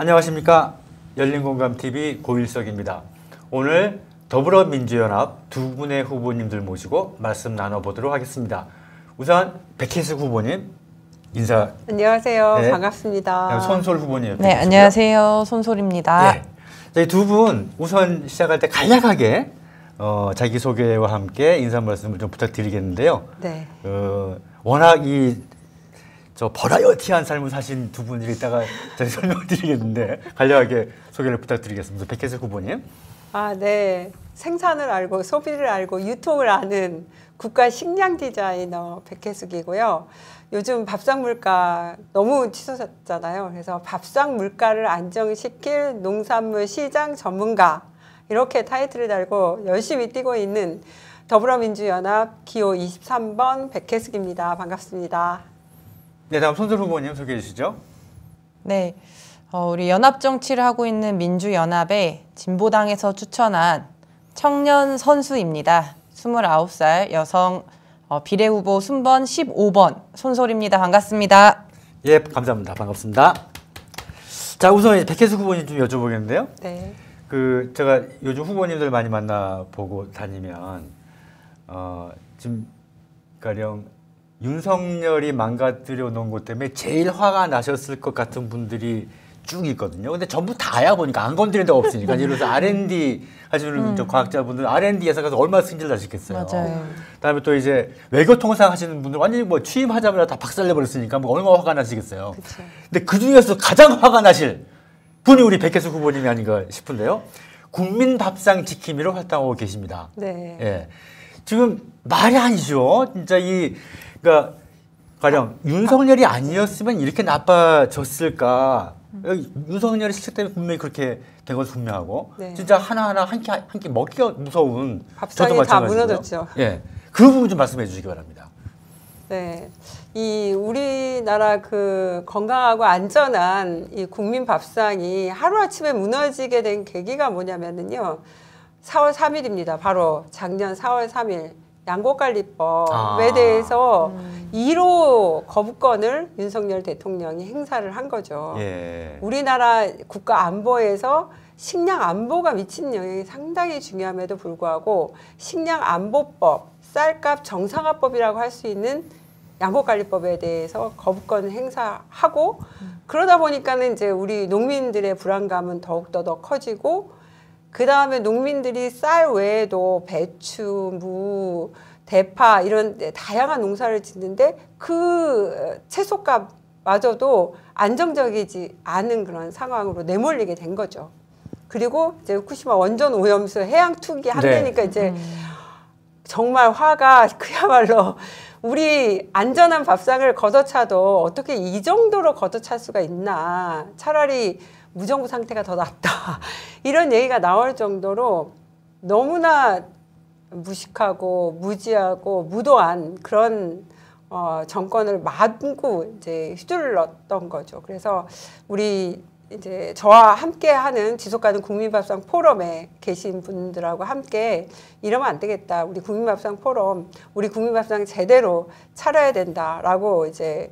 안녕하십니까 열린공감TV 고일석입니다. 오늘 더불어민주연합 두 분의 후보님들 모시고 말씀 나눠보도록 하겠습니다. 우선 백혜수 후보님 인사 안녕하세요 네. 반갑습니다. 네, 손솔 후보님 네 안녕하세요 손솔입니다. 네. 예. 두분 우선 시작할 때 간략하게 어, 자기소개와 함께 인사 말씀을 좀 부탁드리겠는데요. 네. 어, 워낙 이저 버라이어티한 삶을 사신 두 분을 이따가 제가 설명드리겠는데 을 간략하게 소개를 부탁드리겠습니다. 백혜슬 후보님. 아, 네. 생산을 알고 소비를 알고 유통을 아는 국가 식량 디자이너 백혜숙이고요. 요즘 밥상 물가 너무 치솟았잖아요. 그래서 밥상 물가를 안정시킬 농산물 시장 전문가 이렇게 타이틀을 달고 열심히 뛰고 있는 더불어민주연합 기호 23번 백혜숙입니다. 반갑습니다. 네, 다음 손들 후보님 소개해 주시죠. 네, 어, 우리 연합 정치를 하고 있는 민주연합의 진보당에서 추천한 청년 선수입니다. 29살 여성 어, 비례 후보 순번 15번 손솔입니다. 반갑습니다. 예, 감사합니다. 반갑습니다. 자, 우선 백혜수 후보님 좀 여쭤보겠는데요. 네. 그 제가 요즘 후보님들 많이 만나 보고 다니면 어, 지금 가령 윤석열이 망가뜨려 놓은 것 때문에 제일 화가 나셨을 것 같은 분들이 쭉 있거든요. 근데 전부 다야 보니까 안 건드린 데가 없으니까. 예를 들어서 R&D 하시는 음. 과학자분들 R&D 에서 가서 얼마나 승질 나시겠어요. 맞아요. 그다음에 또 이제 외교통상 하시는 분들 완전히 뭐 취임하자마자 다 박살내 버렸으니까 뭐 얼마나 화가 나시겠어요. 그쵸. 근데 그 중에서 가장 화가 나실 분이 우리 백혜수 후보님이 아닌가 싶은데요. 국민 밥상 지킴이로 활동하고 계십니다. 네. 예. 지금 말이 아니죠. 진짜 이 그러니까 가령 윤석열이 아니었으면 이렇게 나빠졌을까? 윤석열이시책 때문에 분명히 그렇게 된 것은 분명하고 네. 진짜 하나하나 한 끼 한 끼 먹기가 무서운 밥상이 다 무너졌죠. 예, 그 부분 좀 말씀해 주시기 바랍니다. 네, 이 우리나라 그 건강하고 안전한 이 국민 밥상이 하루 아침에 무너지게 된 계기가 뭐냐면은요, 4월 3일입니다. 바로 작년 4월 3일 양곡관리법에 아. 대해서 음. 1호 거부권을 윤석열 대통령이 행사를 한 거죠. 예. 우리나라 국가 안보에서 식량 안보가 미친 영향이 상당히 중요함에도 불구하고 식량 안보법, 쌀값 정상화법이라고 할 수 있는 양곡관리법에 대해서 거부권을 행사하고 음. 그러다 보니까는 이제 우리 농민들의 불안감은 더욱더 더 커지고 그 다음에 농민들이 쌀 외에도 배추, 무, 대파 이런 네, 다양한 농사를 짓는데 그 어, 채소값마저도 안정적이지 않은 그런 상황으로 내몰리게 된 거죠. 그리고 이제 후쿠시마 원전 오염수 해양 투기 한대니까 네. 이제 음. 정말 화가 그야말로 우리 안전한 밥상을 걷어차도 어떻게 이 정도로 걷어찰 수가 있나 차라리 무정부 상태가 더 낫다. 이런 얘기가 나올 정도로 너무나 무식하고 무지하고 무도한 그런 어, 정권을 맞고 이제 휘둘렀던 거죠. 그래서 우리 이제 저와 함께 하는 지속가능 국민밥상 포럼에 계신 분들하고 함께 이러면 안 되겠다. 우리 국민밥상 포럼, 우리 국민밥상 제대로 차려야 된다라고 이제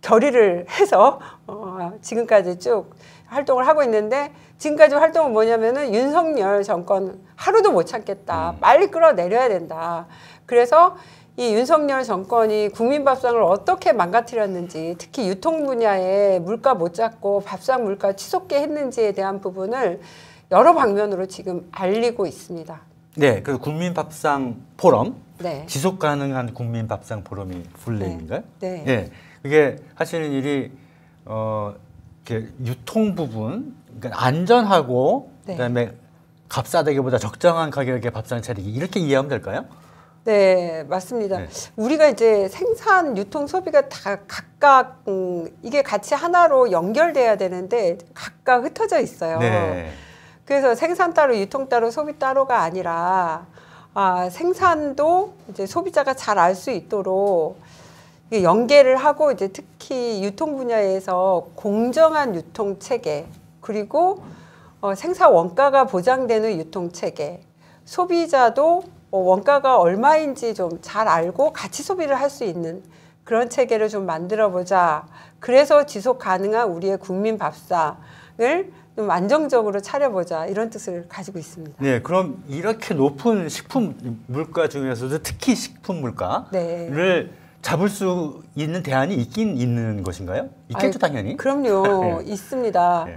결의를 해서 어, 지금까지 쭉 활동을 하고 있는데 지금까지 활동은 뭐냐면은 윤석열 정권 하루도 못 참겠다. 음. 빨리 끌어내려야 된다. 그래서 이 윤석열 정권이 국민밥상을 어떻게 망가뜨렸는지 특히 유통 분야에 물가 못 잡고 밥상 물가 치솟게 했는지에 대한 부분을 여러 방면으로 지금 알리고 있습니다. 네, 그 국민밥상 포럼, 네. 지속 가능한 국민밥상 포럼이 풀네인가요 네. 네. 네. 그게 하시는 일이 어 이렇게 유통 부분, 그러니까 안전하고 네. 그다음에 값싸다기보다 적정한 가격에 밥상 차리기 이렇게 이해하면 될까요? 네, 맞습니다. 네. 우리가 이제 생산, 유통, 소비가 다 각각 음, 이게 같이 하나로 연결돼야 되는데 각각 흩어져 있어요. 네. 그래서 생산 따로, 유통 따로, 소비 따로가 아니라 아, 생산도 이제 소비자가 잘 알 수 있도록 연계를 하고 이제 특히 유통 분야에서 공정한 유통 체계 그리고 어, 생산 원가가 보장되는 유통 체계 소비자도 어, 원가가 얼마인지 좀 잘 알고 같이 소비를 할 수 있는 그런 체계를 좀 만들어 보자. 그래서 지속 가능한 우리의 국민 밥상을 좀 안정적으로 차려보자 이런 뜻을 가지고 있습니다. 네, 그럼 이렇게 높은 식품 물가 중에서도 특히 식품 물가를 네. 잡을 수 있는 대안이 있긴 있는 것인가요? 있겠죠 아유, 당연히. 그럼요, 네. 있습니다. 네.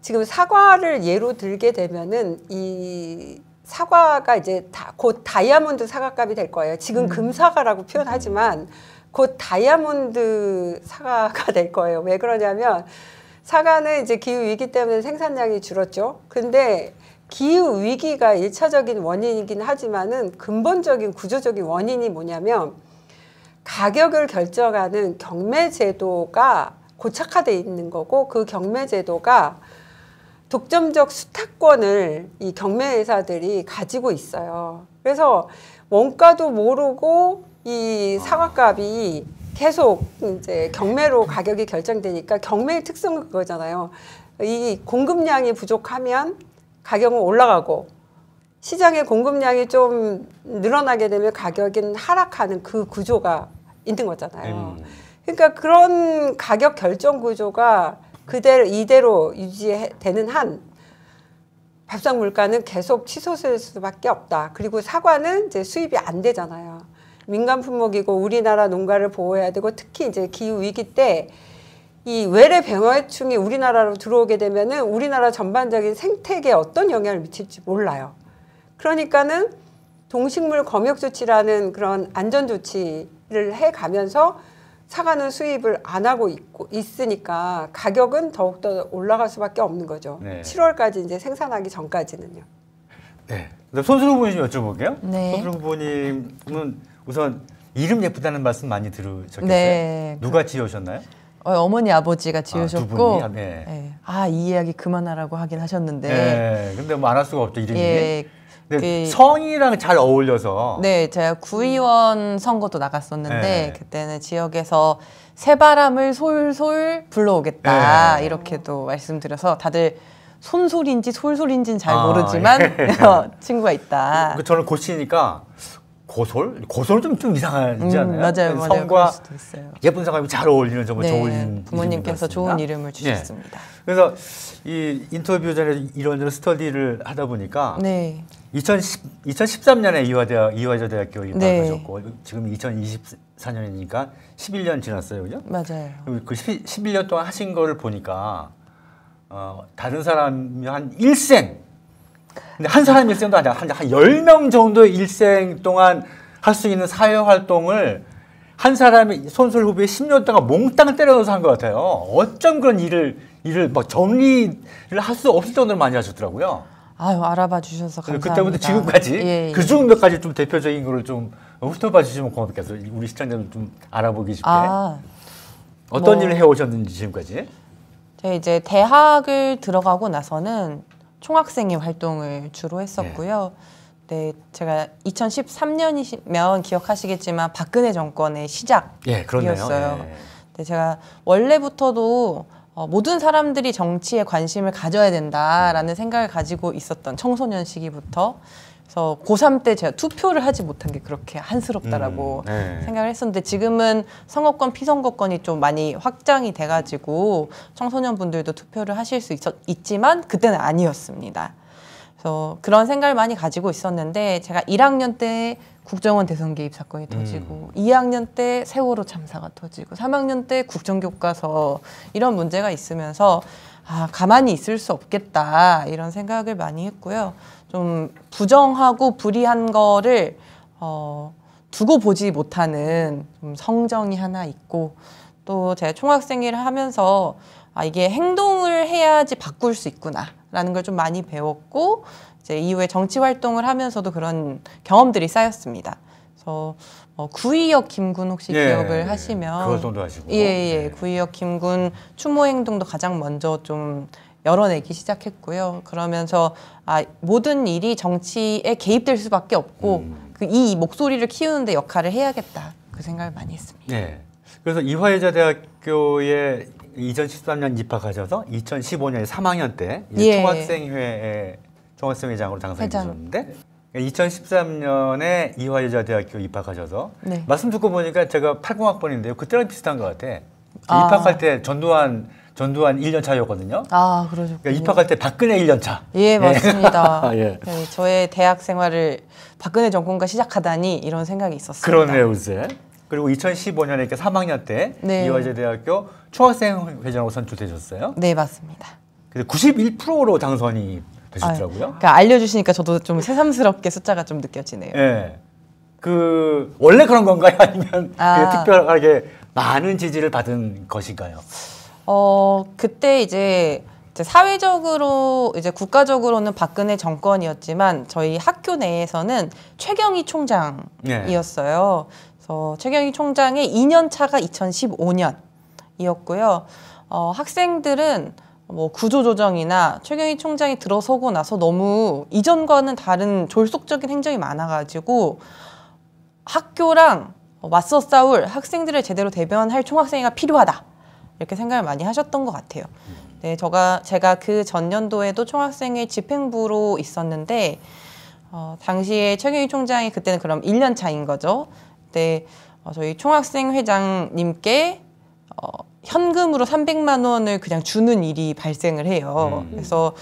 지금 사과를 예로 들게 되면은 이 사과가 이제 다, 곧 다이아몬드 사과값이 될 거예요. 지금 음. 금사과라고 표현하지만 음. 곧 다이아몬드 사과가 될 거예요. 왜 그러냐면 사과는 이제 기후 위기 때문에 생산량이 줄었죠. 근데 기후 위기가 일차적인 원인이긴 하지만은 근본적인 구조적인 원인이 뭐냐면 가격을 결정하는 경매 제도가 고착화되어 있는 거고 그 경매 제도가 독점적 수탁권을 이 경매 회사들이 가지고 있어요. 그래서 원가도 모르고 이 상하값이 계속 이제 경매로 가격이 결정되니까 경매의 특성은 그거잖아요. 이 공급량이 부족하면 가격은 올라가고 시장의 공급량이 좀 늘어나게 되면 가격은 하락하는 그 구조가 있는 거잖아요. 음. 그러니까 그런 가격 결정 구조가 그대로 이대로 유지되는 한 밥상 물가는 계속 치솟을 수밖에 없다. 그리고 사과는 이제 수입이 안 되잖아요. 민간 품목이고 우리나라 농가를 보호해야 되고 특히 이제 기후 위기 때 이 외래 병화충이 우리나라로 들어오게 되면은 우리나라 전반적인 생태계에 어떤 영향을 미칠지 몰라요. 그러니까는 동식물 검역 조치라는 그런 안전 조치를 해 가면서 사과는 수입을 안 하고 있고 있으니까 가격은 더욱더 올라갈 수밖에 없는 거죠. 네. 7월까지 이제 생산하기 전까지는요. 네. 손수로 부모님 여쭤볼게요. 네. 손수로 부모님은 우선 이름 예쁘다는 말씀 많이 들으셨겠어요? 네. 누가 지으셨나요? 어, 머니 아버지가 아, 지으셨고 아, 네. 네. 아, 이 이야기 그만하라고 하긴 하셨는데 네. 근데 뭐 안 할 수가 없죠 이름이. 예. 네. 그 성이랑 잘 어울려서 네 제가 구의원 선거도 나갔었는데 네. 그때는 지역에서 새바람을 솔솔 불러오겠다 네. 이렇게도 말씀드려서 다들 손솔인지 솔솔인지는 잘 아, 모르지만 예. 어, 친구가 있다. 그 저는 고시니까 고솔? 고솔 좀, 좀 이상하지 않나요? 음, 맞아요, 맞아요. 성과 예쁜 사람이 잘 어울리는 정말 네, 좋은 부모님께서 좋은 이름을 네. 주셨습니다. 네. 그래서 이 인터뷰 전에 이런저런 스터디를 하다 보니까 네. 2010, 2013년에 이화대학, 이화여대학교 입학하셨고 네. 지금 2024년이니까 11년 지났어요, 그죠? 맞아요. 그 10, 11년 동안 하신 거를 보니까 어, 다른 사람이 한 일생 근데 한 사람 일생도 아니라 한, 한 10명 정도의 일생 동안 할 수 있는 사회 활동을 한 사람이 손술 후배에 10년 동안 몽땅 때려넣어서 한 것 같아요. 어쩜 그런 일을 일을 막 정리를 할 수 없을 정도로 많이 하셨더라고요. 아유 알아봐 주셔서 그 감사합니다. 그때부터 지금까지 예, 예. 그중 몇 가지 좀 대표적인 거를 좀 훑어봐 주시면 고맙겠어요. 우리 시청자들 좀 알아보기 쉽게 아, 어떤 뭐, 일을 해오셨는지 지금까지. 제가 이제 대학을 들어가고 나서는 총학생회 활동을 주로 했었고요. 네, 제가 2013년이면 기억하시겠지만 박근혜 정권의 시작이었어요. 예, 네 네, 제가 원래부터도 어, 모든 사람들이 정치에 관심을 가져야 된다라는 생각을 가지고 있었던 청소년 시기부터 그래서 고3 때 제가 투표를 하지 못한 게 그렇게 한스럽다라고 음, 네. 생각을 했었는데 지금은 선거권 피선거권이 좀 많이 확장이 돼가지고 청소년분들도 투표를 하실 수 있었, 있지만 그때는 아니었습니다. 그래서 그런 생각을 많이 가지고 있었는데 제가 1학년 때 국정원 대선 개입 사건이 터지고 음. 2학년 때 세월호 참사가 터지고 3학년 때 국정교과서 이런 문제가 있으면서 아 가만히 있을 수 없겠다 이런 생각을 많이 했고요. 좀 부정하고 불의한 거를 어, 두고 보지 못하는 좀 성정이 하나 있고 또 제가 총학생회를 하면서 아 이게 행동을 해야지 바꿀 수 있구나라는 걸 좀 많이 배웠고 이제 이후에 정치 활동을 하면서도 그런 경험들이 쌓였습니다. 그래서 어, 구의역 김군 혹시 예, 기억을 예, 예. 하시면 그활동도 하시고 예예 예. 예. 네. 구의역 김군 추모 행동도 가장 먼저 좀 열어내기 시작했고요. 그러면서 아, 모든 일이 정치에 개입될 수밖에 없고 음. 그이 목소리를 키우는데 역할을 해야겠다 그 생각을 많이 했습니다. 네. 그래서 이화여자대학교에 2013년 입학하셔서 2015년에 3학년 때 예. 총학생회에 토마스 회장으로 당선이 되셨는데 2013년에 이화여자대학교 입학하셔서 네. 말씀 듣고 보니까 제가 80학번인데요. 그때랑 비슷한 것 같아. 아. 입학할 때 전두환 전두환 1년 차였거든요. 아, 그러죠. 그러니까 입학할 때 박근혜 1년 차. 예, 예. 맞습니다. 아, 예. 네, 저의 대학 생활을 박근혜 정권과 시작하다니 이런 생각이 있었어요. 그러네요, 글쎄. 그리고 2015년에 3학년 때 네. 이화여자대학교 총학생 회장으로 선출되셨어요. 네, 맞습니다. 근데 91%로 당선이 되시더라고요. 아 그러니까 알려주시니까 저도 좀 새삼스럽게 숫자가 좀 느껴지네요. 네. 그 원래 그런 건가요? 아니면 아. 특별하게 많은 지지를 받은 것인가요? 어 그때 이제 이제 사회적으로 이제 국가적으로는 박근혜 정권이었지만 저희 학교 내에서는 최경희 총장이었어요. 네. 그래서 최경희 총장의 2년 차가 2015년이었고요. 어, 학생들은 뭐 구조조정이나 최경희 총장이 들어서고 나서 너무 이전과는 다른 졸속적인 행정이 많아가지고 학교랑 맞서 싸울 학생들을 제대로 대변할 총학생회가 필요하다 이렇게 생각을 많이 하셨던 것 같아요. 네, 저가 제가 그 전년도에도 총학생회 집행부로 있었는데 어, 당시에 최경희 총장이 그때는 그럼 1년 차인 거죠. 그때 네, 어, 저희 총학생 회장님께 어, 현금으로 300만 원을 그냥 주는 일이 발생을 해요. 음. 그래서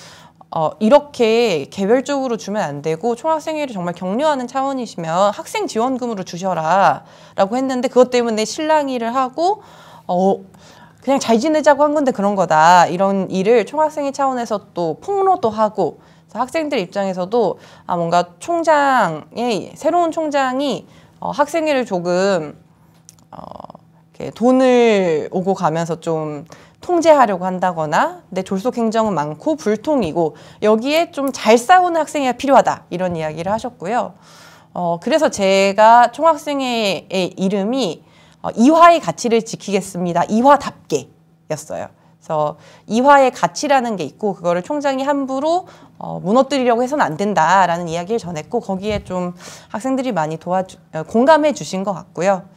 어, 이렇게 개별적으로 주면 안 되고 총학생회를 정말 격려하는 차원이시면 학생 지원금으로 주셔라 라고 했는데 그것 때문에 실랑이를 하고 어, 그냥 잘 지내자고 한 건데 그런 거다 이런 일을 총학생회 차원에서 또 폭로도 하고 그래서 학생들 입장에서도 아 뭔가 총장의 새로운 총장이 어, 학생회를 조금 어, 돈을 오고 가면서 좀 통제하려고 한다거나 내 졸속 행정은 많고 불통이고 여기에 좀 잘 싸우는 학생이 필요하다 이런 이야기를 하셨고요. 어, 그래서 제가 총학생회의 이름이 어, 이화의 가치를 지키겠습니다. 이화답게 였어요. 그래서 이화의 가치라는 게 있고 그거를 총장이 함부로 어, 무너뜨리려고 해서는 안 된다라는 이야기를 전했고 거기에 좀 학생들이 많이 도와 어, 공감해 주신 것 같고요.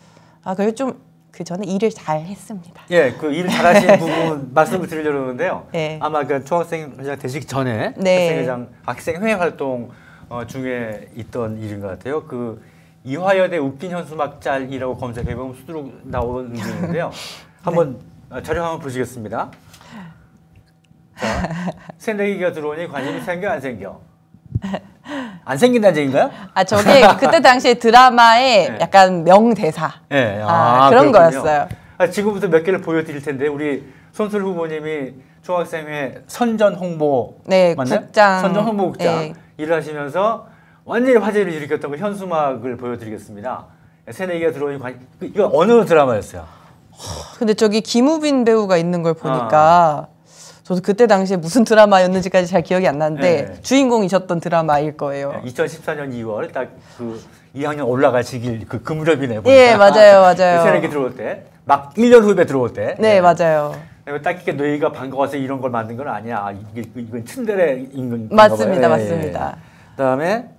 아 그리고 좀그 저는 일을 잘 했습니다. 예, 그 일을 잘 하시는 부분 말씀을 드리려고 하는데요. 네. 예. 아마 그 총학생회장 되시기 전에 네. 학생회장 학생회 활동 어, 중에 있던 일인 것 같아요. 그 이화여대 웃긴 현수막짤이라고 검색해 보면 수두룩 나오는 중인데요. 한번 네. 아, 촬영 한번 보시겠습니다. 자, 새내기가 들어오니 관심이 생겨 안 생겨? 안 생긴다는 얘기인가요? 아 저게 그때 당시 드라마의 네. 약간 명대사 네. 아, 아, 그런 그렇군요. 거였어요. 아, 지금부터 몇 개를 보여드릴 텐데 우리 손술 후보님이 총학생회 선전 홍보 네, 맞나요? 국장 선전 홍보 국장 네. 일을 하시면서 완전히 화제를 일으켰던 그 현수막을 보여드리겠습니다. 새내기가 들어오니 관... 그, 이거 어느 드라마였어요? 근데 저기 김우빈 배우가 있는 걸 보니까 아. 저도 그때 당시에 무슨 드라마였는지까지 잘 기억이 안 나는데 네. 주인공이셨던 드라마일 거예요. 2014년 2월 딱그 2학년 올라갈 시길 그, 그 무렵이네. 요니까 예, 맞아요, 맞아요. 새내기 들어올 때, 막 1년 후배 들어올 때. 네, 네. 맞아요. 딱 이렇게 너희가 반가워서 이런 걸 만든 건 아니야. 아, 이게 이건 츤데레 인근. 맞습니다, 봐요. 맞습니다. 예, 그다음에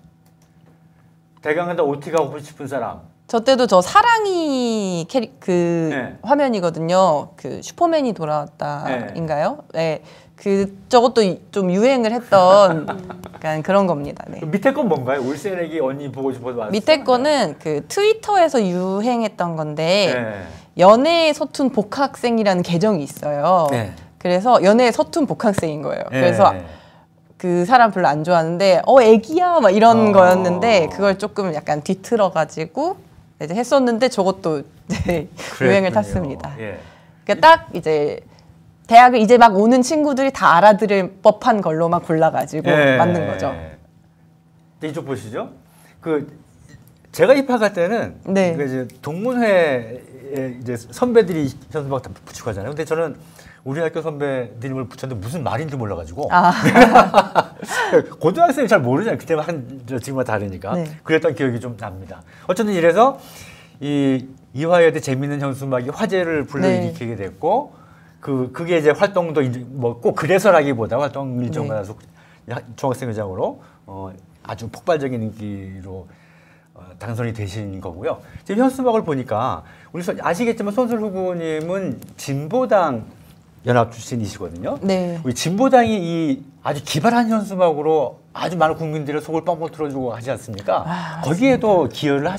대강에다 OT 가고 싶은 사람. 저 때도 저 사랑이 캐리 그 네. 화면이거든요. 그 슈퍼맨이 돌아왔다인가요? 네. 네. 그 저것도 좀 유행을 했던 약간 그런 겁니다. 네. 밑에 건 뭔가요? 울세내기 언니 보고 싶어서 왔어요. 밑에 거는 그 트위터에서 유행했던 건데 네. 연애 서툰 복학생이라는 계정이 있어요. 네. 그래서 연애 서툰 복학생인 거예요. 네. 그래서 그 사람 별로 안 좋아하는데 어 애기야 막 이런 어... 거였는데 그걸 조금 약간 뒤틀어 가지고 이제 했었는데 저것도 이제 유행을 탔습니다. 예. 그러니까 딱 이제 대학을 이제 막 오는 친구들이 다 알아들을 법한 걸로만 골라가지고 예. 만든 거죠. 이쪽 보시죠. 그 제가 입학할 때는 네. 그 이제 동문회 이제 선배들이 현수막 다 붙이고 하잖아요. 근데 저는 우리 학교 선배님을 붙였는데 무슨 말인지 몰라가지고 아. 고등학생이 잘 모르잖아요. 그때만 한 지금과 다르니까 네. 그랬던 기억이 좀 납니다. 어쨌든 이래서 이 이화여대 재밌는 현수막이 화제를 불러일으키게 네. 됐고 그 그게 이제 활동도 뭐꼭 그래서라기보다 활동 일정 네. 가서 중학생회장으로 어 아주 폭발적인 인기로 어, 당선이 되신 거고요. 지금 현수막을 보니까 우리 아시겠지만 손슬 후보님은 진보당 연합 출신이시거든요. 네. 우리 진보당이 이 아주 기발한 현수막으로 아주 많은 국민들의 속을 뻥뻥 뚫어주고 하지 않습니까? 아, 거기에도 기여를 하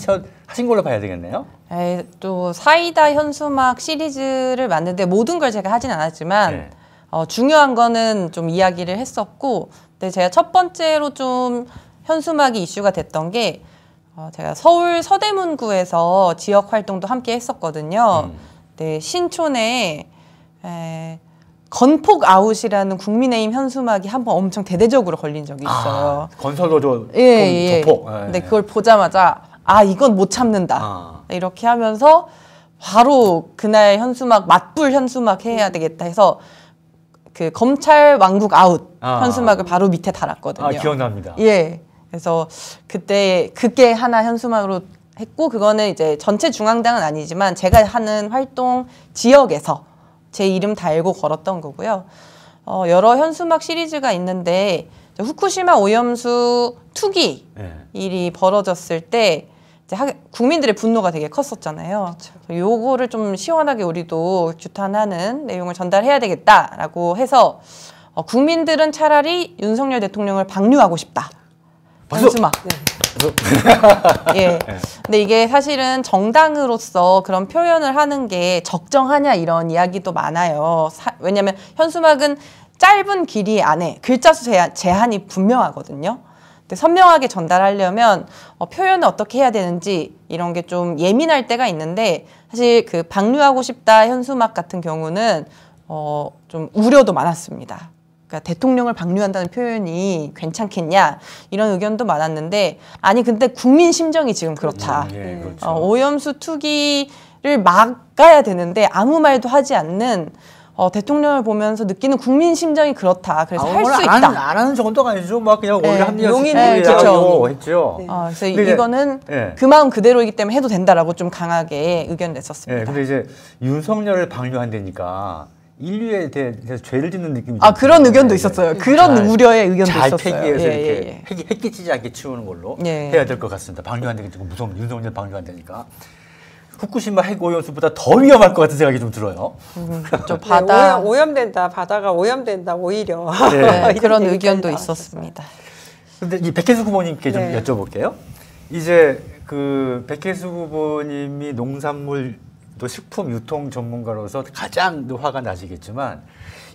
하신 걸로 봐야 되겠네요. 에이, 또 사이다 현수막 시리즈를 만드는데 모든 걸 제가 하진 않았지만 네. 어, 중요한 거는 좀 이야기를 했었고 근데 제가 첫 번째로 좀 현수막이 이슈가 됐던 게 어, 제가 서울 서대문구에서 지역 활동도 함께 했었거든요. 음. 네, 신촌에 에, 예. 건폭 아웃이라는 국민의힘 현수막이 한 번 엄청 대대적으로 걸린 적이 아, 있어요. 아, 건설노조 예, 예. 폭 예. 근데 그걸 보자마자 아 이건 못 참는다 아. 이렇게 하면서 바로 그날 현수막 맞불 현수막 해야 되겠다 해서 그 검찰 왕국 아웃 아. 현수막을 바로 밑에 달았거든요. 아 기억납니다. 예. 그래서 그때 그게 하나 현수막으로 했고 그거는 이제 전체 중앙당은 아니지만 제가 하는 활동 지역에서 제 이름 달고 걸었던 거고요. 어, 여러 현수막 시리즈가 있는데 후쿠시마 오염수 투기 네. 일이 벌어졌을 때 이제 하, 국민들의 분노가 되게 컸었잖아요. 그렇죠. 요거를 좀 시원하게 우리도 규탄하는 내용을 전달해야 되겠다라고 해서 어, 국민들은 차라리 윤석열 대통령을 방류하고 싶다. 박수! 연수막. 네. 예. 네. 근데 이게 사실은 정당으로서 그런 표현을 하는 게 적정하냐 이런 이야기도 많아요. 사, 왜냐면 현수막은 짧은 길이 안에 글자 수 제한, 제한, 이 분명하거든요. 근데 선명하게 전달하려면 어, 표현을 어떻게 해야 되는지 이런 게 좀 예민할 때가 있는데 사실 그 방류하고 싶다 현수막 같은 경우는 어, 좀 우려도 많았습니다. 그러니까 대통령을 방류한다는 표현이 괜찮겠냐 이런 의견도 많았는데 아니 근데 국민 심정이 지금 그렇다. 네, 그렇죠. 어, 오염수 투기를 막아야 되는데 아무 말도 하지 않는 어, 대통령을 보면서 느끼는 국민 심정이 그렇다. 그래서 아, 할수 있다. 안, 하는 정도가 아니죠. 막 뭐 그냥 원래 합리화 용인을 그렇죠. 했죠. 네. 어, 그래서 이거는 네. 그 마음 그대로이기 때문에 해도 된다라고 좀 강하게 의견 냈었습니다. 네, 근데 이제 윤석열을 방류한다니까 인류에 대해서 죄를 짓는 느낌이 아 그런 있 의견도 예, 예. 있었어요. 예. 그런 잘, 우려의 의견도 잘 있었어요. 잘 폐기해서 예, 이렇게 예, 예. 핵, 끼치지 않게 치우는 걸로 해야 될 것 같습니다. 방류한다니까 무서운 윤석열 방류한다니까. 후쿠시마 핵 오염수보다 더 위험할 것 같은 생각이 좀 들어요. 음, 그죠 바다 네, 오염, 된다 바다가 오염된다 오히려 네. 네 그런 의견도 있었습니다. 근데 이 백혜수 후보님께 좀 네. 여쭤볼게요. 이제 그 백혜수 후보님이 농산물 또 식품 유통 전문가로서 가장 화가 나시겠지만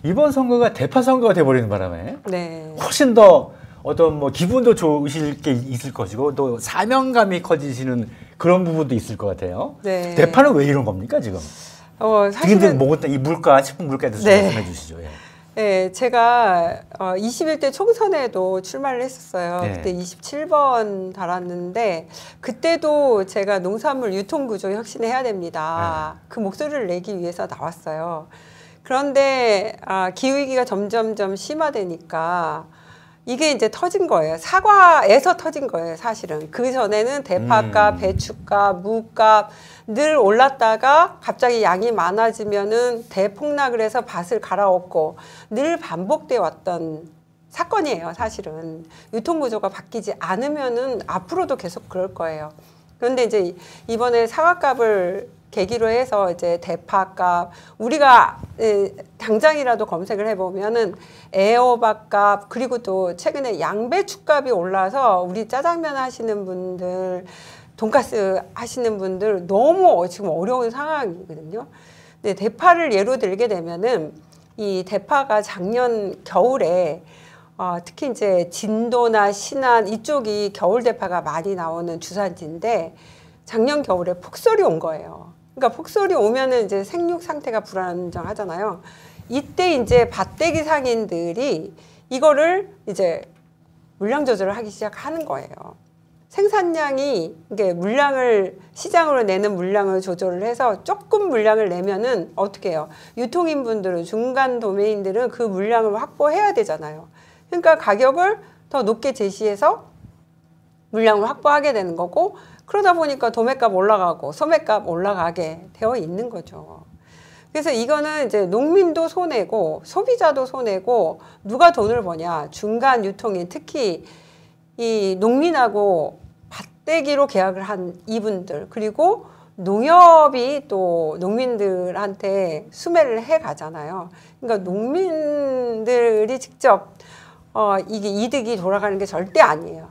이번 선거가 대파 선거가 돼버리는 바람에 네. 훨씬 더 어떤 뭐 기분도 좋으실 게 있을 것이고 또 사명감이 커지시는 그런 부분도 있을 것 같아요. 네. 대파는 왜 이런 겁니까 지금? 어, 사실은 뭐이 물가 식품 물가에 대해서 네. 말씀해 주시죠. 예. 네, 제가 어, 21대 총선에도 출마를 했었어요. 네. 그때 27번 달았는데 그때도 제가 농산물 유통 구조 혁신해야 됩니다. 네. 그 목소리를 내기 위해서 나왔어요. 그런데 아, 기후 위기가 점점점 심화되니까 이게 이제 터진 거예요. 사과에서 터진 거예요, 사실은. 그 전에는 대파값, 음. 배추값, 무값 늘 올랐다가 갑자기 양이 많아지면은 대폭락을 해서 밭을 갈아엎고 늘 반복돼 왔던 사건이에요, 사실은. 유통구조가 바뀌지 않으면은 앞으로도 계속 그럴 거예요. 그런데 이제 이번에 사과값을 계기로 해서 이제 대파값 우리가 당장이라도 검색을 해보면은 애호박값 그리고 또 최근에 양배추값이 올라서 우리 짜장면 하시는 분들 돈가스 하시는 분들 너무 어, 지금 어려운 상황이거든요. 근데 대파를 예로 들게 되면은 이 대파가 작년 겨울에 어, 특히 이제 진도나 신안 이쪽이 겨울 대파가 많이 나오는 주산지인데 작년 겨울에 폭설이 온 거예요. 그러니까 폭설이 오면은 이제 생육 상태가 불안정하잖아요. 이때 이제 밭대기 상인들이 이거를 이제 물량 조절을 하기 시작하는 거예요. 생산량이 이게 물량을 시장으로 내는 물량을 조절을 해서 조금 물량을 내면은 어떻게 해요? 유통인 분들은 중간 도메인들은그 물량을 확보해야 되잖아요. 그러니까 가격을 더 높게 제시해서 물량을 확보하게 되는 거고 그러다 보니까 도매값 올라가고 소매값 올라가게 되어 있는 거죠. 그래서 이거는 이제 농민도 손해고 소비자도 손해고 누가 돈을 버냐 중간 유통인 특히 이 농민하고 밭대기로 계약을 한 이분들 그리고 농협이 또 농민들한테 수매를 해 가잖아요. 그러니까 농민들이 직접 어 이게 이득이 돌아가는 게 절대 아니에요.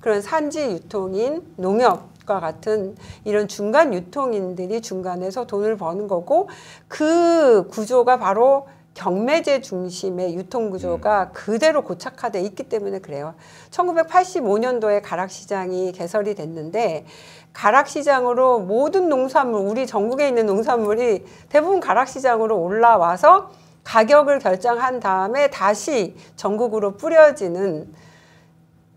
그런 산지 유통인 농협 주식과 같은 이런 중간 유통인들이 중간에서 돈을 버는 거고 그 구조가 바로 경매제 중심의 유통구조가 음. 그대로 고착화돼 있기 때문에 그래요. 1985년도에 가락시장이 개설이 됐는데 가락시장으로 모든 농산물, 우리 전국에 있는 농산물이 대부분 가락시장으로 올라와서 가격을 결정한 다음에 다시 전국으로 뿌려지는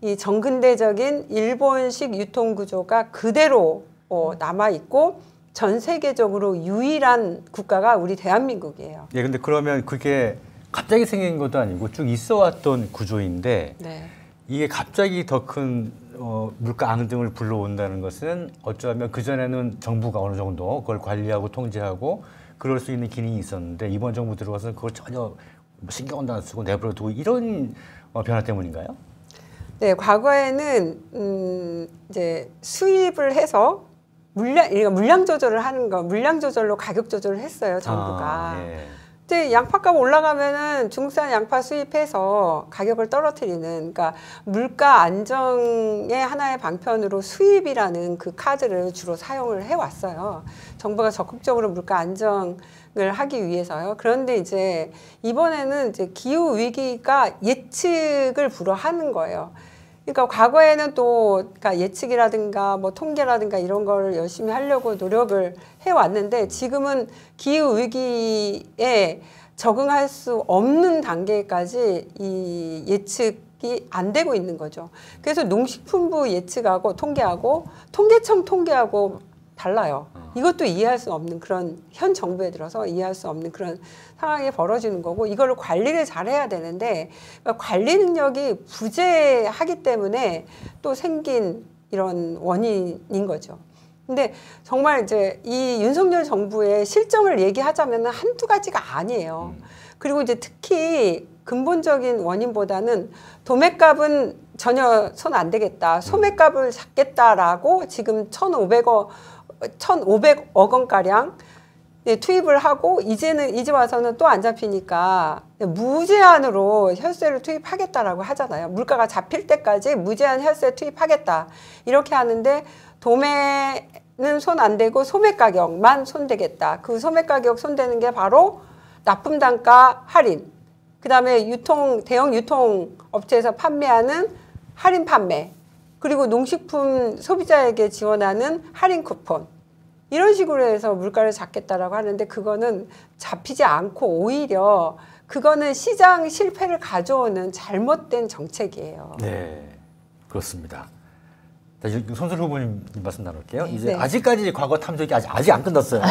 이 정근대적인 일본식 유통 구조가 그대로 어, 남아 있고 전 세계적으로 유일한 국가가 우리 대한민국이에요. 예, 근데 그러면 그게 갑자기 생긴 것도 아니고 쭉 있어왔던 구조인데 네. 이게 갑자기 더 큰 어, 물가 앙등을 불러온다는 것은 어쩌면 그전에는 정부가 어느 정도 그걸 관리하고 통제하고 그럴 수 있는 기능이 있었는데 이번 정부 들어와서는 그걸 전혀 신경도 안 쓰고 내버려 두고 이런 어, 변화 때문인가요? 네, 과거에는 음, 이제 수입을 해서 물량 그 물량 조절을 하는 거, 물량 조절로 가격 조절을 했어요 정부가. 아, 예. 근데 양파값 올라가면은 중산 양파 수입해서 가격을 떨어뜨리는, 그러니까 물가 안정의 하나의 방편으로 수입이라는 그 카드를 주로 사용을 해왔어요. 정부가 적극적으로 물가 안정 을 하기 위해서요. 그런데 이제 이번에는 이제 기후 위기가 예측을 불허하는 거예요. 그러니까 과거에는 또 그러니까 예측이라든가 뭐 통계라든가 이런 걸 열심히 하려고 노력을 해왔는데 지금은 기후 위기에 적응할 수 없는 단계까지 이 예측이 안 되고 있는 거죠. 그래서 농식품부 예측하고 통계하고 통계청 통계하고 달라요. 어. 이것도 이해할 수 없는 그런 현 정부에 들어서 이해할 수 없는 그런 상황이 벌어지는 거고 이걸 관리를 잘해야 되는데 관리 능력이 부재하기 때문에 또 생긴 이런 원인인 거죠. 근데 정말 이제 이 윤석열 정부의 실정을 얘기하자면 한두 가지가 아니에요. 음. 그리고 이제 특히 근본적인 원인보다는 도매값은 전혀 손 안 되겠다. 음. 소매값을 잡겠다라고 지금 천오백 원 1,500억 원가량 예, 투입을 하고 이제는 이제 와서는 또 안 잡히니까 무제한으로 혈세를 투입하겠다라고 하잖아요. 물가가 잡힐 때까지 무제한 혈세 투입하겠다 이렇게 하는데 도매는 손안 대고 소매 가격만 손대겠다. 그 소매 가격 손대는 게 바로 납품 단가 할인. 그 다음에 유통 대형 유통 업체에서 판매하는 할인 판매 그리고 농식품 소비자에게 지원하는 할인 쿠폰 이런 식으로 해서 물가를 잡겠다라고 하는데 그거는 잡히지 않고 오히려 그거는 시장 실패를 가져오는 잘못된 정책이에요. 네, 그렇습니다. 손수 후보님 말씀 나눌게요. 네. 이제 네. 아직까지 과거 탐색이 아직, 아직 안 끝났어요.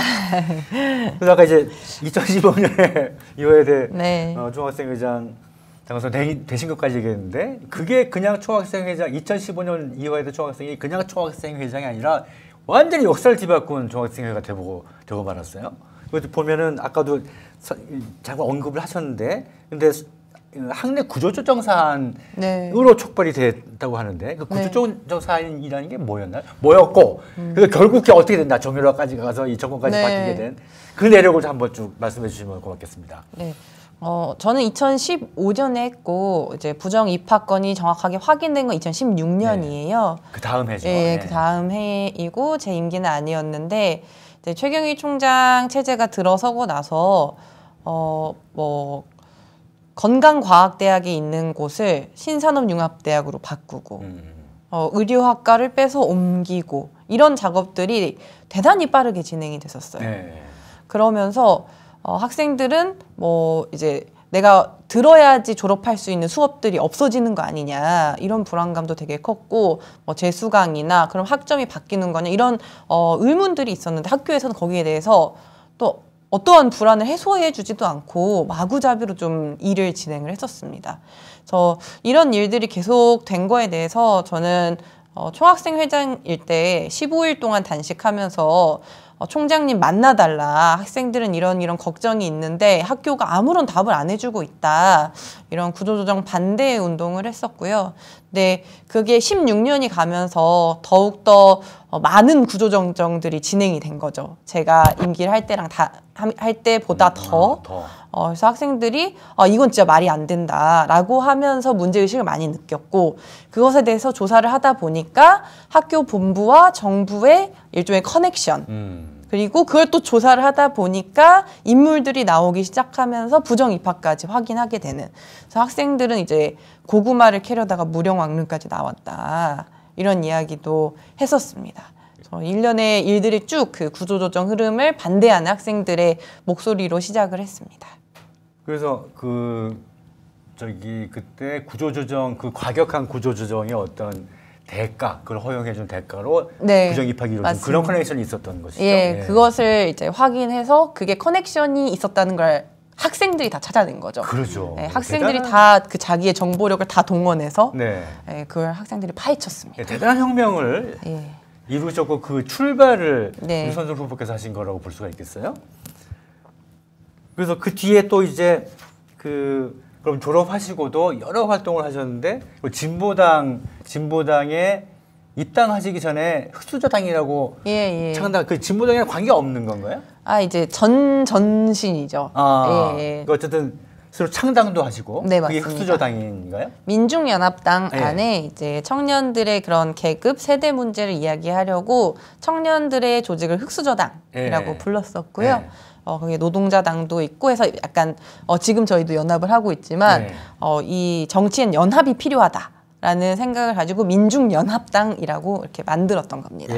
그래서 아까 이제 2015년에 이화여대 네. 어, 중학생회장 당선되신 것까지 얘기했는데 그게 그냥 초학생 회장 2015년 이화에도 초학생이 그냥 초학생 회장이 아니라 완전히 역사를 뒤바꾼 초학생 회가 되고 되고 말았어요. 그것도 보면은 아까도 자꾸 언급을 하셨는데 근데 학내 구조조정 사안으로 네. 촉발이 됐다고 하는데 그 네. 구조조정 사안이라는 게 뭐였나요? 뭐였고 음. 그 결국 에 어떻게 된다 정유라까지 가서 이 정권까지 네. 바뀌게 된 그 내력을 한번 쭉 말씀해 주시면 고맙겠습니다. 네. 어, 저는 2015년에 했고 이제 부정 입학 건이 정확하게 확인된 건 2016년이에요. 네. 그 다음 해죠. 예, 네. 그 다음 해이고 제 임기는 아니었는데 이제 최경희 총장 체제가 들어서고 나서 어 뭐 건강과학대학이 있는 곳을 신산업융합대학으로 바꾸고 음. 어, 의료학과를 빼서 옮기고 이런 작업들이 대단히 빠르게 진행이 됐었어요. 네. 그러면서 어, 학생들은 뭐 이제 내가 들어야지 졸업할 수 있는 수업들이 없어지는 거 아니냐 이런 불안감도 되게 컸고 뭐 재수강이나 그럼 학점이 바뀌는 거냐 이런 어, 의문들이 있었는데 학교에서는 거기에 대해서 또 어떠한 불안을 해소해 주지도 않고 마구잡이로 좀 일을 진행을 했었습니다. 그래서 이런 일들이 계속 된 거에 대해서 저는 어, 총학생 회장일 때 15일 동안 단식하면서 어, 총장님 만나달라. 학생들은 이런 이런 걱정이 있는데 학교가 아무런 답을 안 해주고 있다. 이런 구조조정 반대 운동을 했었고요. 네, 그게 16년이 가면서 더욱더 어, 많은 구조정정들이 진행이 된 거죠. 제가 임기를 할 때랑 다 할 때보다 음, 아, 더. 어, 그래서 학생들이 어, 이건 진짜 말이 안 된다라고 하면서 문제의식을 많이 느꼈고 그것에 대해서 조사를 하다 보니까 학교 본부와 정부의 일종의 커넥션 음. 그리고 그걸 또 조사를 하다 보니까 인물들이 나오기 시작하면서 부정 입학까지 확인하게 되는. 그래서 학생들은 이제 고구마를 캐려다가 무령왕릉까지 나왔다. 이런 이야기도 했었습니다. 1년서의 일들이 쭉 그 구조조정 흐름을 반대하는 학생들의 목소리로 시작을 했습니다. 그래서 그 저기 그때 구조조정 그 과격한 구조조정이 어떤 대가 그걸 허용해준 대가로 네. 부정 입학이 이루어진 그런 커넥션이 있었던 것이죠. 예, 예, 그것을 이제 확인해서 그게 커넥션이 있었다는 걸 학생들이 다 찾아낸 거죠. 그렇죠. 예, 뭐 학생들이 대단한... 다그 자기의 정보력을 다 동원해서 네. 예, 그걸 학생들이 파헤쳤습니다. 예, 대단한 혁명을 예. 이루셨고 그 출발을 네. 유선준 후보께서 하신 거라고 볼 수가 있겠어요. 그래서 그 뒤에 또 이제 그 그럼 졸업하시고도 여러 활동을 하셨는데 그 진보당 진보당에 입당하시기 전에 흑수저당이라고 예, 예. 창당 그 진보당이랑 관계 없는 건가요? 아 이제 전 전신이죠. 아, 예, 예. 그 어쨌든 스스로 창당도 하시고 네, 맞습니다. 그게 흑수저당인가요? 민중연합당 네. 안에 이제 청년들의 그런 계급 세대 문제를 이야기하려고 청년들의 조직을 흑수저당이라고 네. 불렀었고요. 네. 어, 그게 노동자당도 있고 해서 약간 어, 지금 저희도 연합을 하고 있지만 네. 어, 이 정치엔 연합이 필요하다라는 생각을 가지고 민중연합당이라고 이렇게 만들었던 겁니다.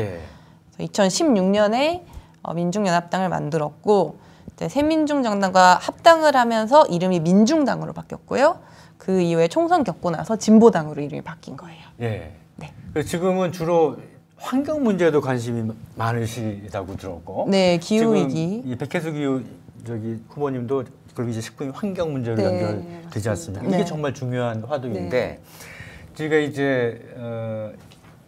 2016년에 예. 어, 민중연합당을 만들었고 그때 네, 새민중 정당과 합당을 하면서 이름이 민중당으로 바뀌었고요. 그 이후에 총선 겪고 나서 진보당으로 이름이 바뀐 거예요. 예. 네. 그 지금은 주로 환경 문제도 관심이 많으시다고 들었고. 네, 기후 위기. 이 백혜수 기후 저기 후보님도 그리고 이제 식품이 환경 문제로 네, 연결되지 않습니까? 이게 네. 정말 중요한 화두인데 제가 네. 이제 어,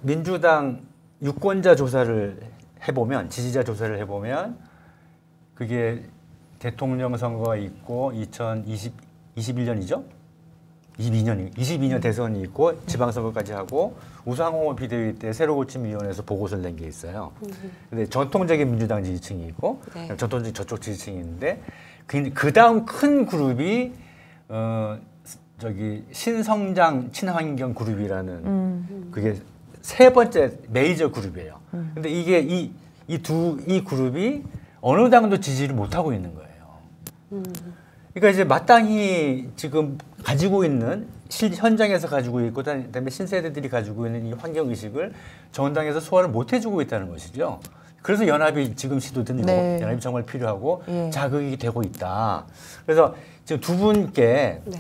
민주당 유권자 조사를 해보면 지지자 조사를 해보면 그게 대통령 선거가 있고 2020 21년이죠? 22년 22년 대선이 있고 지방선거까지 하고 우상호 비대위 때 새로 고침 위원회에서 보고서를 낸 게 있어요. 근데 전통적인 민주당 지지층이 있고 네. 전통적인 저쪽 지지층인데그 그 다음 큰 그룹이 어 저기 신성장 친환경 그룹이라는 음. 그게 세 번째 메이저 그룹이에요. 음. 근데 이게 이이 두이 이이 그룹이 어느 당도 지지를 못 하고 있는 거예요. 그러니까 이제 마땅히 지금 가지고 있는 실, 현장에서 가지고 있고 그다음에 신세대들이 가지고 있는 이 환경 의식을 정당에서 소화를 못 해주고 있다는 것이죠. 그래서 연합이 지금 시도되는 네. 연합이 정말 필요하고 예. 자극이 되고 있다. 그래서 지금 두 분께 네.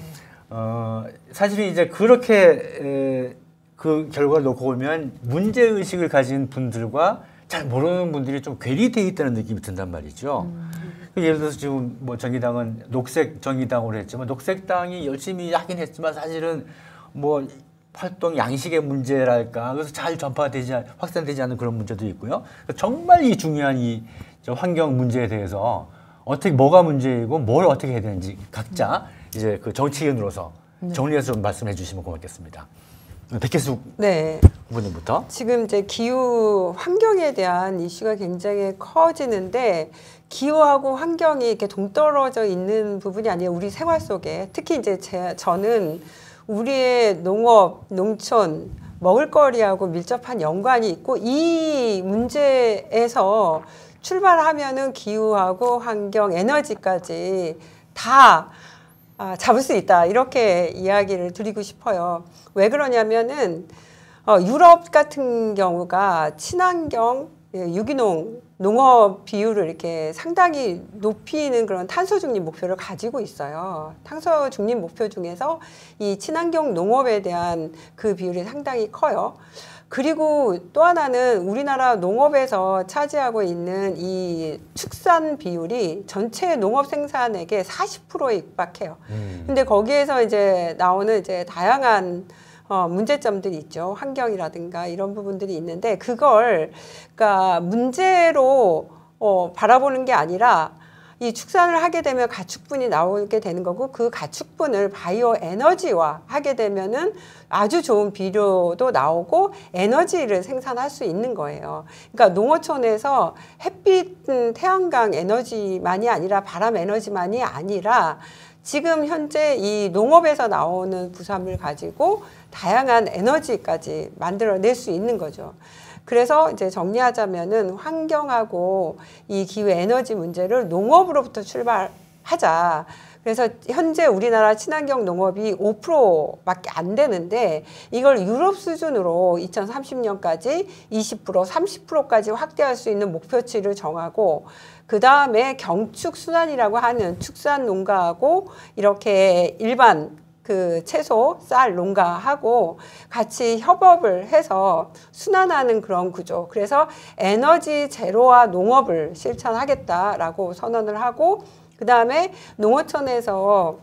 어, 사실은 이제 그렇게 에, 그 결과를 놓고 보면 문제 의식을 가진 분들과 잘 모르는 분들이 좀 괴리돼 있다는 느낌이 든단 말이죠. 음. 예를 들어서 지금 뭐 정의당은 녹색 정의당으로 했지만 녹색당이 열심히 하긴 했지만 사실은 뭐 활동 양식의 문제랄까 그래서 잘 전파되지 확산되지 않는 그런 문제도 있고요. 그러니까 정말 이 중요한 이 환경 문제에 대해서 어떻게 뭐가 문제이고 뭘 어떻게 해야 되는지 각자 이제 그 정치인으로서 네. 정리해서 좀 말씀해 주시면 고맙겠습니다. 백혜수 네. 후보님부터 지금 이제 기후 환경에 대한 이슈가 굉장히 커지는데 기후하고 환경이 이렇게 동떨어져 있는 부분이 아니라 우리 생활 속에 특히 이제 제, 저는 우리의 농업, 농촌, 먹을거리하고 밀접한 연관이 있고 이 문제에서 출발하면은 기후하고 환경, 에너지까지 다 아, 잡을 수 있다 이렇게 이야기를 드리고 싶어요. 왜 그러냐면은 어, 유럽 같은 경우가 친환경 예, 유기농 농업 비율을 이렇게 상당히 높이는 그런 탄소 중립 목표를 가지고 있어요. 탄소 중립 목표 중에서 이 친환경 농업에 대한 그 비율이 상당히 커요. 그리고 또 하나는 우리나라 농업에서 차지하고 있는 이 축산 비율이 전체 농업 생산액의 40%에 육박해요. 음. 근데 거기에서 이제 나오는 이제 다양한 어, 문제점들이 있죠. 환경이라든가 이런 부분들이 있는데 그걸 그러니까 문제로 어, 바라보는 게 아니라 이 축산을 하게 되면 가축분이 나오게 되는 거고 그 가축분을 바이오 에너지와 하게 되면은 아주 좋은 비료도 나오고 에너지를 생산할 수 있는 거예요. 그러니까 농어촌에서 햇빛 음, 태양광 에너지만이 아니라 바람 에너지만이 아니라 지금 현재 이 농업에서 나오는 부산물 가지고 다양한 에너지까지 만들어낼 수 있는 거죠. 그래서 이제 정리하자면은 환경하고 이 기후 에너지 문제를 농업으로부터 출발하자. 그래서 현재 우리나라 친환경 농업이 5%밖에 안 되는데 이걸 유럽 수준으로 2030년까지 20% 30%까지 확대할 수 있는 목표치를 정하고 그 다음에 경축순환이라고 하는 축산 농가하고 이렇게 일반 그 채소, 쌀 농가하고 같이 협업을 해서 순환하는 그런 구조. 그래서 에너지 제로와 농업을 실천하겠다라고 선언을 하고 그 다음에 농어촌에서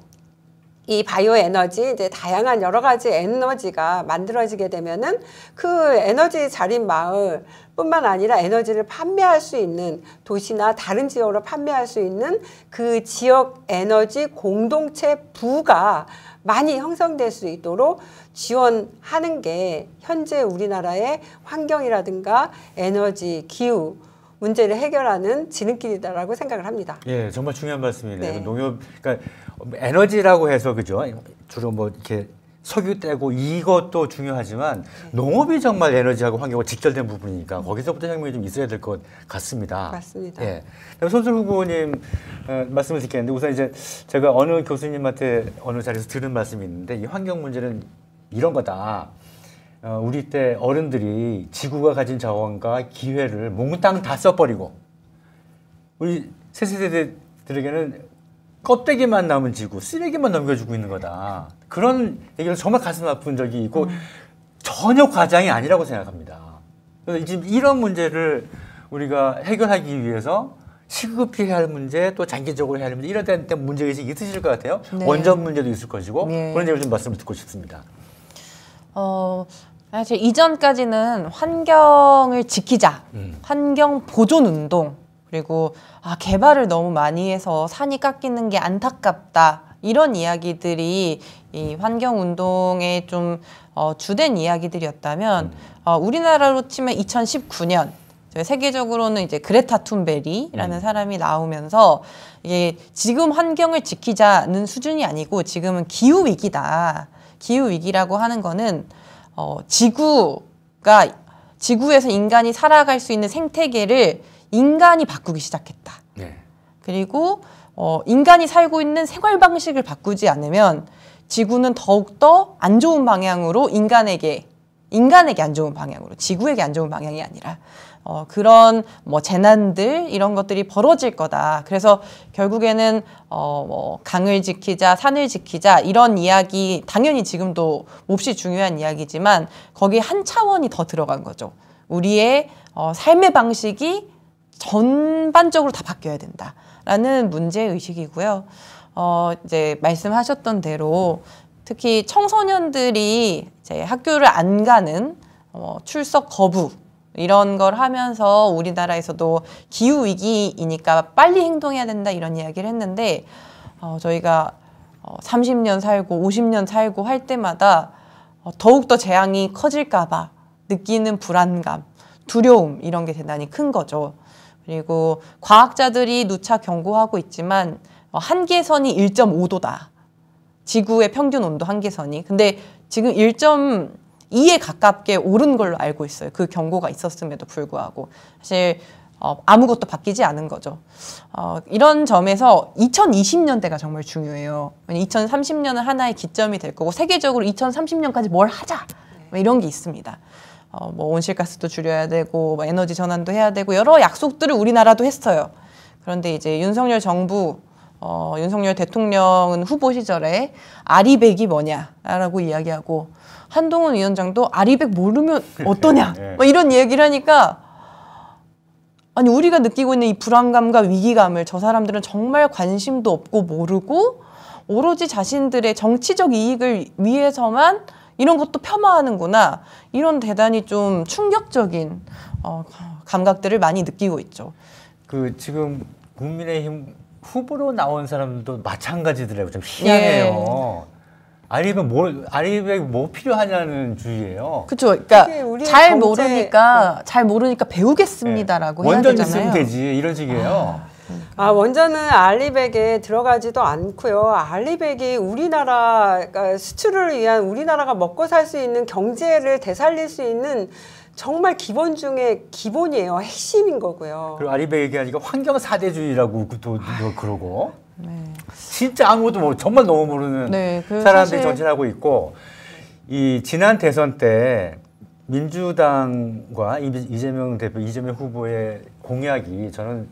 이 바이오 에너지 이제 다양한 여러 가지 에너지가 만들어지게 되면은 그 에너지 자립 마을 뿐만 아니라 에너지를 판매할 수 있는 도시나 다른 지역으로 판매할 수 있는 그 지역 에너지 공동체 부가 많이 형성될 수 있도록 지원하는 게 현재 우리나라의 환경이라든가 에너지, 기후 문제를 해결하는 지름길이다라고 생각을 합니다. 예, 정말 중요한 말씀이네요. 네. 그러니까 농협, 그러니까 에너지라고 해서 그죠? 주로 뭐 이렇게 석유 떼고 이것도 중요하지만 네. 농업이 정말 에너지하고 환경과 직결된 부분이니까 거기서부터 혁명이 좀 있어야 될 것 같습니다. 맞습니다. 예. 손수로 후보님 어, 말씀을 듣겠는데 우선 이제 제가 어느 교수님한테 어느 자리에서 들은 말씀이 있는데 이 환경 문제는 이런 거다. 어, 우리 때 어른들이 지구가 가진 자원과 기회를 몽땅 다 써버리고 우리 세 세대들에게는 껍데기만 남은 지구, 쓰레기만 넘겨주고 있는 거다. 그런 얘기를 정말 가슴 아픈 적이 있고 음. 전혀 과장이 아니라고 생각합니다. 그래서 지금 이런 문제를 우리가 해결하기 위해서 시급히 해야 할 문제, 또 장기적으로 해야 할 문제, 이런 데 문제의식이 있으실 것 같아요. 네. 원전 문제도 있을 것이고, 네. 그런 얘기를 좀 말씀을 듣고 싶습니다. 어, 사실 이전까지는 환경을 지키자, 음. 환경 보존 운동, 그리고 아, 개발을 너무 많이 해서 산이 깎이는 게 안타깝다. 이런 이야기들이 이 환경 운동의 좀 어, 주된 이야기들이었다면 음. 어, 우리나라로 치면 2019년 세계적으로는 이제 그레타 툰베리라는 음. 사람이 나오면서 이게 지금 환경을 지키자는 수준이 아니고 지금은 기후 위기다. 기후 위기라고 하는 거는 어, 지구가 지구에서 인간이 살아갈 수 있는 생태계를 인간이 바꾸기 시작했다. 네. 그리고 어, 인간이 살고 있는 생활 방식을 바꾸지 않으면 지구는 더욱더 안 좋은 방향으로 인간에게 인간에게 안 좋은 방향으로 지구에게 안 좋은 방향이 아니라 어, 그런 뭐 재난들 이런 것들이 벌어질 거다. 그래서 결국에는 어, 뭐 강을 지키자, 산을 지키자 이런 이야기 당연히 지금도 몹시 중요한 이야기지만 거기 한 차원이 더 들어간 거죠. 우리의 어, 삶의 방식이 전반적으로 다 바뀌어야 된다라는 문제 의식이고요. 어, 이제 말씀하셨던 대로 특히 청소년들이 이제 학교를 안 가는 어, 출석 거부 이런 걸 하면서 우리나라에서도 기후 위기이니까 빨리 행동해야 된다 이런 이야기를 했는데 어, 저희가 어, 30년 살고 50년 살고 할 때마다 어, 더욱더 재앙이 커질까봐 느끼는 불안감, 두려움 이런 게 대단히 큰 거죠. 그리고 과학자들이 누차 경고하고 있지만 어, 한계선이 1.5도다. 지구의 평균 온도 한계선이. 근데 지금 1. 2에 가깝게 오른 걸로 알고 있어요. 그 경고가 있었음에도 불구하고 사실 어, 아무것도 바뀌지 않은 거죠. 어, 이런 점에서 2020년대가 정말 중요해요. 2030년은 하나의 기점이 될 거고 세계적으로 2030년까지 뭘 하자 뭐 이런 게 있습니다. 어, 뭐 온실가스도 줄여야 되고 뭐 에너지 전환도 해야 되고 여러 약속들을 우리나라도 했어요. 그런데 이제 윤석열 정부 어, 윤석열 대통령은 후보 시절에 아리백이 뭐냐라고 이야기하고 한동훈 위원장도 아리백 모르면 어떠냐 네. 뭐 이런 얘기를 하니까 아니 우리가 느끼고 있는 이 불안감과 위기감을 저 사람들은 정말 관심도 없고 모르고 오로지 자신들의 정치적 이익을 위해서만 이런 것도 폄하하는구나 이런 대단히 좀 충격적인 어, 감각들을 많이 느끼고 있죠. 그 지금 국민의힘 후보로 나온 사람들도 마찬가지더라고요. 좀 희한해요. 예. 네. 아리백 뭘 아리백 뭐 필요하냐는 주의예요. 그쵸그니까잘 경제... 모르니까 네. 잘 모르니까 배우겠습니다라고 네. 해야 되잖아요. 원전 있면 되지 이런 식이에요. 아. 아, 원전은 알리백에 들어가지도 않고요. 알리백이 우리나라 수출을 위한 우리나라가 먹고 살 수 있는 경제를 되살릴 수 있는 정말 기본 중에 기본이에요. 핵심인 거고요. 그리고 아리베 얘기하니까 환경 사대주의라고 그 또, 또 그러고. 네. 진짜 아무것도 모 뭐 정말 너무 모르는 네, 그 사람들이 사실... 전진하고 있고 이 지난 대선 때 민주당과 이재명 대표, 이재명 후보의 공약이 저는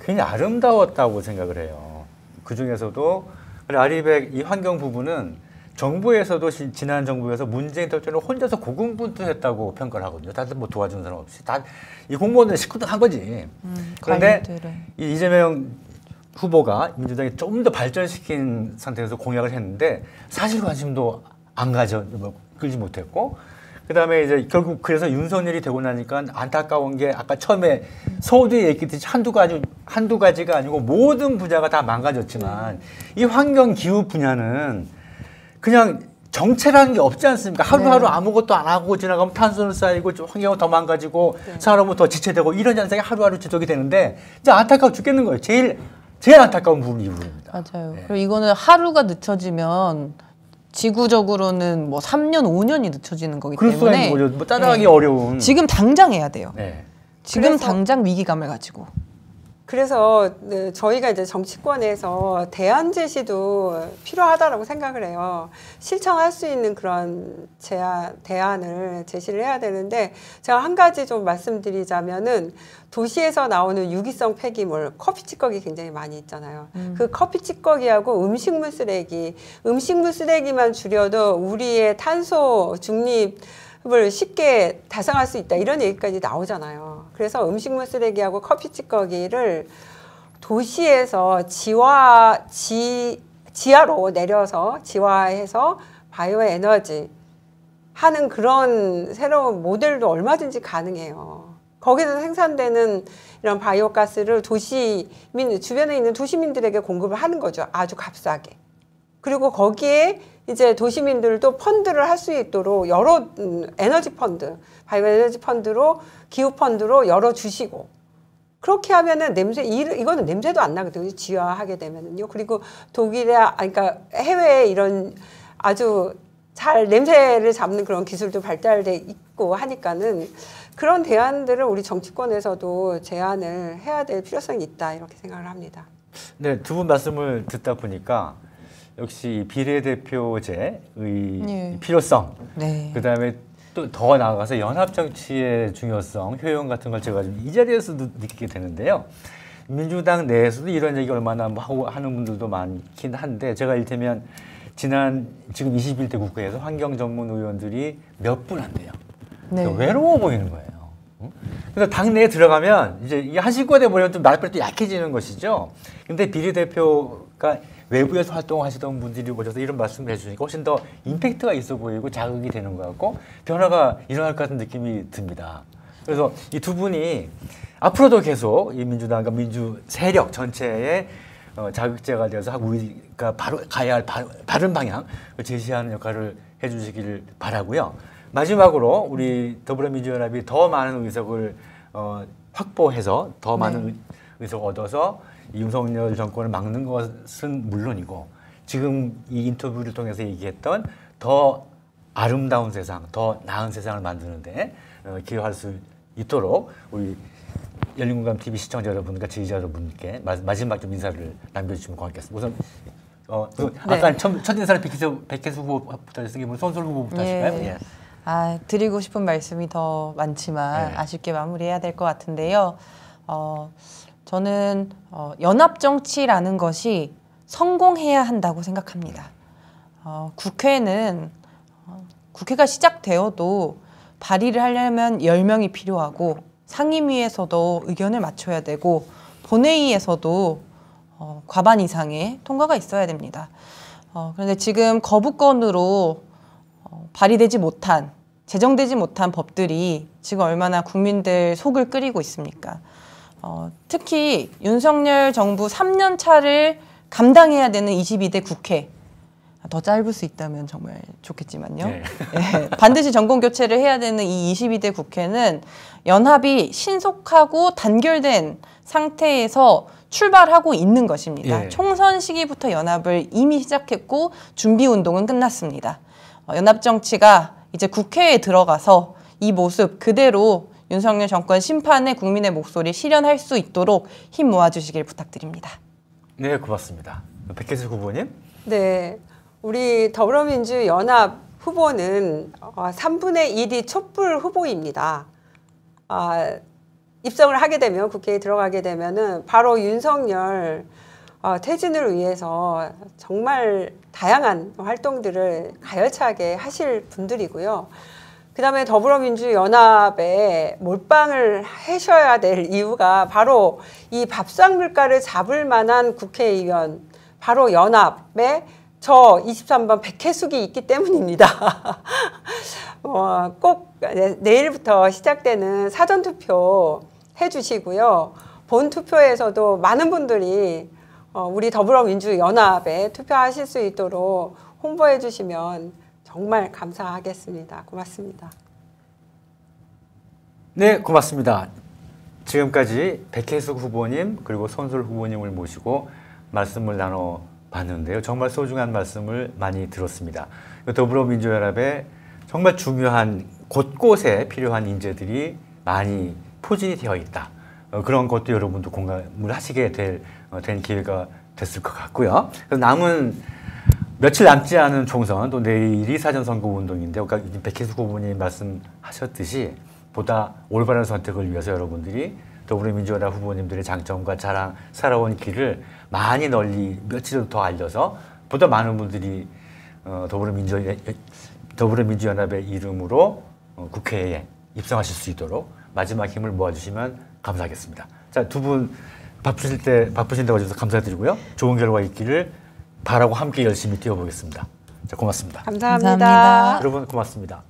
굉장히 아름다웠다고 생각을 해요. 그 중에서도 아리백 이 환경 부분은 정부에서도 지난 정부에서 문재인 대통령 혼자서 고군분투했다고 평가를 하거든요. 다들 뭐 도와주는 사람 없이 다 이 공무원들 식구들 한 거지. 음, 그런데 이 이재명 후보가 민주당이 좀 더 발전시킨 상태에서 공약을 했는데 사실 관심도 안 가져 뭐, 끌지 못했고 그다음에 이제 결국 그래서 윤석열이 되고 나니까 안타까운 게 아까 처음에 서두에 얘기했듯이 한두 가지 한두 가지가 아니고 모든 부자가다 망가졌지만 이 환경 기후 분야는 그냥 정체라는 게 없지 않습니까? 하루하루 네. 아무것도 안 하고 지나가면 탄소는 쌓이고 환경은 더 망가지고 네. 사람은 더 지체되고 이런 현상이 하루하루 지속이 되는데 진짜 안타까워 죽겠는 거예요. 제일 제일 안타까운 부분이 이 부분입니다. 맞아요. 네. 그리고 이거는 하루가 늦춰지면 지구적으로는 뭐 3년, 5년이 늦춰지는 거기 때문에 뭐 따라가기 네. 어려운 지금 당장 해야 돼요. 네. 지금 당장 위기감을 가지고 그래서 네, 저희가 이제 정치권에서 대안 제시도 필요하다라고 생각을 해요. 실천할 수 있는 그런 제안, 대안을 제시를 해야 되는데 제가 한 가지 좀 말씀드리자면은 도시에서 나오는 유기성 폐기물, 커피 찌꺼기 굉장히 많이 있잖아요. 음. 그 커피 찌꺼기하고 음식물 쓰레기, 음식물 쓰레기만 줄여도 우리의 탄소 중립 을 쉽게 달성할 수 있다 이런 얘기까지 나오잖아요. 그래서 음식물 쓰레기하고 커피 찌꺼기를 도시에서 지화 지 지하로 내려서 지화해서 바이오 에너지 하는 그런 새로운 모델도 얼마든지 가능해요. 거기서 생산되는 이런 바이오 가스를 도시민 주변에 있는 도시민들에게 공급을 하는 거죠. 아주 값싸게. 그리고 거기에 이제 도시민들도 펀드를 할 수 있도록 여러 음, 에너지 펀드, 바이오 에너지 펀드로 기후 펀드로 열어 주시고 그렇게 하면은 냄새 이거는 냄새도 안 나거든요. 지화하게 되면은요. 그리고 독일의 아, 그러니까 해외에 이런 아주 잘 냄새를 잡는 그런 기술도 발달돼 있고 하니까는 그런 대안들을 우리 정치권에서도 제안을 해야 될 필요성이 있다 이렇게 생각을 합니다. 네, 두 분 말씀을 듣다 보니까 역시 비례대표제의 예. 네. 필요성 네. 그다음에 또 더 나아가서 연합정치의 중요성, 효용 같은 걸 제가 이 자리에서도 느끼게 되는데요. 민주당 내에서도 이런 얘기 얼마나 뭐 하고 하는 분들도 많긴 한데 제가 일테면 지난 지금 21대 국회에서 환경 전문 의원들이 몇 분 안 돼요. 네. 그러니까 외로워 보이는 거예요. 어? 그래서 당내에 들어가면 이제 이게 한신과 돼버리면 좀 나발이 약해지는 것이죠. 근데 비례대표가 외부에서 활동하시던 분들이 오셔서 이런 말씀을 해주니까 훨씬 더 임팩트가 있어 보이고 자극이 되는 것 같고 변화가 일어날 것 같은 느낌이 듭니다. 그래서 이 두 분이 앞으로도 계속 이 민주당과 민주 세력 전체에 어, 자극제가 되어서 우리가 바로 가야 할 바, 른 방향을 제시하는 역할을 해주시기를 바라고요. 마지막으로 우리 더불어민주연합이 더 많은 의석을 어, 확보해서 더 네. 많은 네. 의석을 얻어서 윤석열 정권을 막는 것은 물론이고 지금 이 인터뷰를 통해서 얘기했던 더 아름다운 세상, 더 나은 세상을 만드는데 어, 기여할 수 있도록 우리 열린공감 TV 시청자 여러분과 지지자 여러분께 마지막 좀 인사를 남겨주시면 고맙겠습니다. 우선 어, 네. 아까 첫, 첫 인사를 백혜수, 백혜수 후보부터 했으니 손솔 후보부터 하실까요? 예. 예. 아, 드리고 싶은 말씀이 더 많지만 네. 아쉽게 마무리해야 될 것 같은데요. 어, 저는 어, 연합 정치라는 것이 성공해야 한다고 생각합니다. 어, 국회는 어, 국회가 시작되어도 발의를 하려면 1 0명이 필요하고 상임위에서도 의견을 맞춰야 되고 본회의에서도 어, 과반 이상의 통과가 있어야 됩니다. 어, 그런데 지금 거부권으로 발의되지 못한 제정되지 못한 법들이 지금 얼마나 국민들 속을 끓이고 있습니까? 어, 특히 윤석열 정부 3년 차를 감당해야 되는 22대 국회 더 짧을 수 있다면 정말 좋겠지만요. 네. 예, 반드시 정권 교체를 해야 되는 이 22대 국회는 연합이 신속하고 단결된 상태에서 출발하고 있는 것입니다. 예. 총선 시기부터 연합을 이미 시작했고 준비 운동은 끝났습니다. 어, 연합정치가 이제 국회에 들어가서 이 모습 그대로 윤석열 정권 심판의 국민의 목소리 실현할 수 있도록 힘 모아주시길 부탁드립니다. 네, 고맙습니다. 백혜수 후보님. 네, 우리 더불어민주연합 후보는 3분의 어, 1이 촛불 후보입니다. 아, 입성을 하게 되면 국회에 들어가게 되면 바로 윤석열 어, 퇴진을 위해서 정말 다양한 활동들을 가열차게 하실 분들이고요. 그 다음에 더불어민주연합에 몰빵을 하셔야 될 이유가 바로 이 밥상 물가를 잡을 만한 국회의원, 바로 연합에 저 23번 백혜숙이 있기 때문입니다. 어, 꼭 내일부터 시작되는 사전투표 해주시고요. 본투표에서도 많은 분들이 어, 우리 더불어민주연합에 투표하실 수 있도록 홍보해 주시면 정말 감사하겠습니다. 고맙습니다. 네, 고맙습니다. 지금까지 백혜숙 후보님 그리고 손술 후보님을 모시고 말씀을 나눠 봤는데요. 정말 소중한 말씀을 많이 들었습니다. 더불어민주연합에 정말 중요한 곳곳에 필요한 인재들이 많이 포진이 되어 있다. 어, 그런 것도 여러분도 공감을 하시게 될 어, 된 기회가 됐을 것 같고요. 그래서 남은 며칠 남지 않은 총선 또 내일이 사전선거 운동인데 아까 그러니까 백혜수 후보님 말씀하셨듯이 보다 올바른 선택을 위해서 여러분들이 더불어민주당 후보님들의 장점과 자랑, 살아온 길을 많이 널리 며칠도 더 알려서 보다 많은 분들이 어, 더불어민주, 예, 예, 더불어민주연합의 이름으로 어, 국회에 입성하실 수 있도록 마지막 힘을 모아주시면 감사하겠습니다. 자, 두분 바쁘실 때 바쁘신데 와주셔서 감사드리고요. 좋은 결과 있기를 바라고 함께 열심히 뛰어보겠습니다. 고맙습니다. 감사합니다. 감사합니다. 여러분 고맙습니다.